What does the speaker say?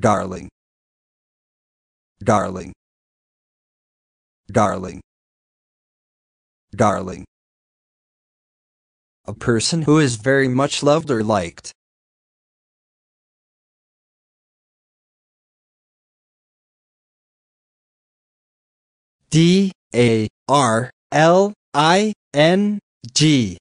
darling darling darling darling a person who is very much loved or liked D A R L I N G